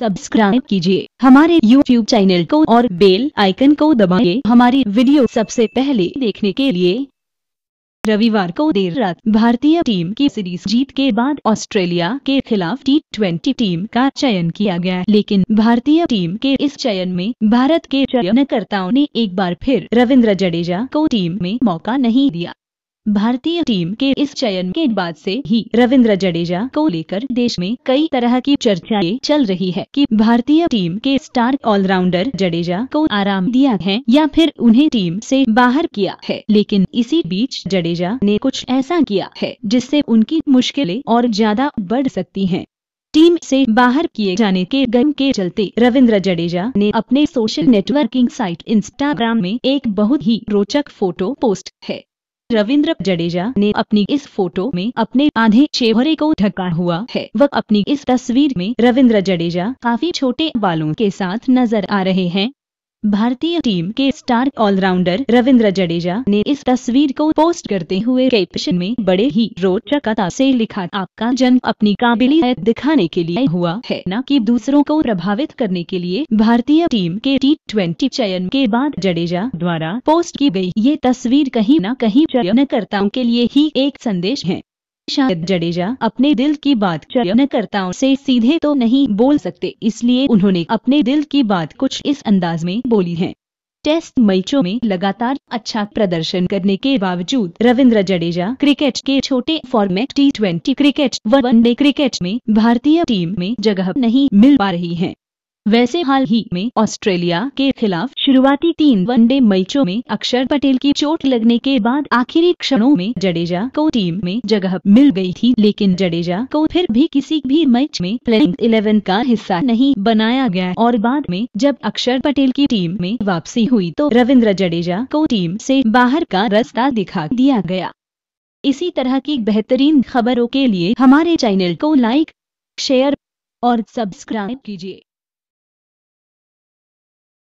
Subscribe कीजिए हमारे YouTube channel को और बेल आइकन को दबाइए हमारी वीडियो सबसे पहले देखने के लिए रविवार को देर रात भारतीय टीम की सीरीज जीत के बाद ऑस्ट्रेलिया के खिलाफ टी ट्वेंटी टीम का चयन किया गया लेकिन भारतीय टीम के इस चयन में भारत के चयनकर्ताओं ने एक बार फिर रविंद्र जडेजा को टीम में मौका नहीं दिया भारतीय टीम के इस चयन के बाद से ही रविंद्र जडेजा को लेकर देश में कई तरह की चर्चाएं चल रही है कि भारतीय टीम के स्टार ऑलराउंडर जडेजा को आराम दिया है या फिर उन्हें टीम से बाहर किया है लेकिन इसी बीच जडेजा ने कुछ ऐसा किया है जिससे उनकी मुश्किलें और ज्यादा बढ़ सकती हैं। टीम से बाहर किए जाने के गम के चलते रविंद्र जडेजा ने अपने सोशल नेटवर्किंग साइट इंस्टाग्राम में एक बहुत ही रोचक फोटो पोस्ट है रविंद्र जडेजा ने अपनी इस फोटो में अपने आधे चेहरे को ढका हुआ है वह अपनी इस तस्वीर में रविंद्र जडेजा काफी छोटे बालों के साथ नजर आ रहे हैं भारतीय टीम के स्टार ऑलराउंडर रविंद्र जडेजा ने इस तस्वीर को पोस्ट करते हुए कैप्शन में बड़े ही रोचकता से लिखा आपका जन्म अपनी काबिलियत दिखाने के लिए हुआ है न कि दूसरों को प्रभावित करने के लिए भारतीय टीम के टी ट्वेंटी चयन के बाद जडेजा द्वारा पोस्ट की गई ये तस्वीर कहीं न कहीं चयनकर्ताओं के लिए ही एक संदेश है जडेजा अपने दिल की बात चयनकर्ताओं से सीधे तो नहीं बोल सकते इसलिए उन्होंने अपने दिल की बात कुछ इस अंदाज में बोली है टेस्ट मैचों में लगातार अच्छा प्रदर्शन करने के बावजूद रविंद्र जडेजा क्रिकेट के छोटे फॉर्मेट टी ट्वेंटी क्रिकेट व वनडे क्रिकेट में भारतीय टीम में जगह नहीं मिल पा रही है वैसे हाल ही में ऑस्ट्रेलिया के खिलाफ शुरुआती तीन वनडे मैचों में अक्षर पटेल की चोट लगने के बाद आखिरी क्षणों में जडेजा को टीम में जगह मिल गई थी लेकिन जडेजा को फिर भी किसी भी मैच में प्लेइंग इलेवन का हिस्सा नहीं बनाया गया और बाद में जब अक्षर पटेल की टीम में वापसी हुई तो रविंद्र जडेजा को टीम से बाहर का रास्ता दिखा दिया गया इसी तरह की बेहतरीन खबरों के लिए हमारे चैनल को लाइक शेयर और सब्सक्राइब कीजिए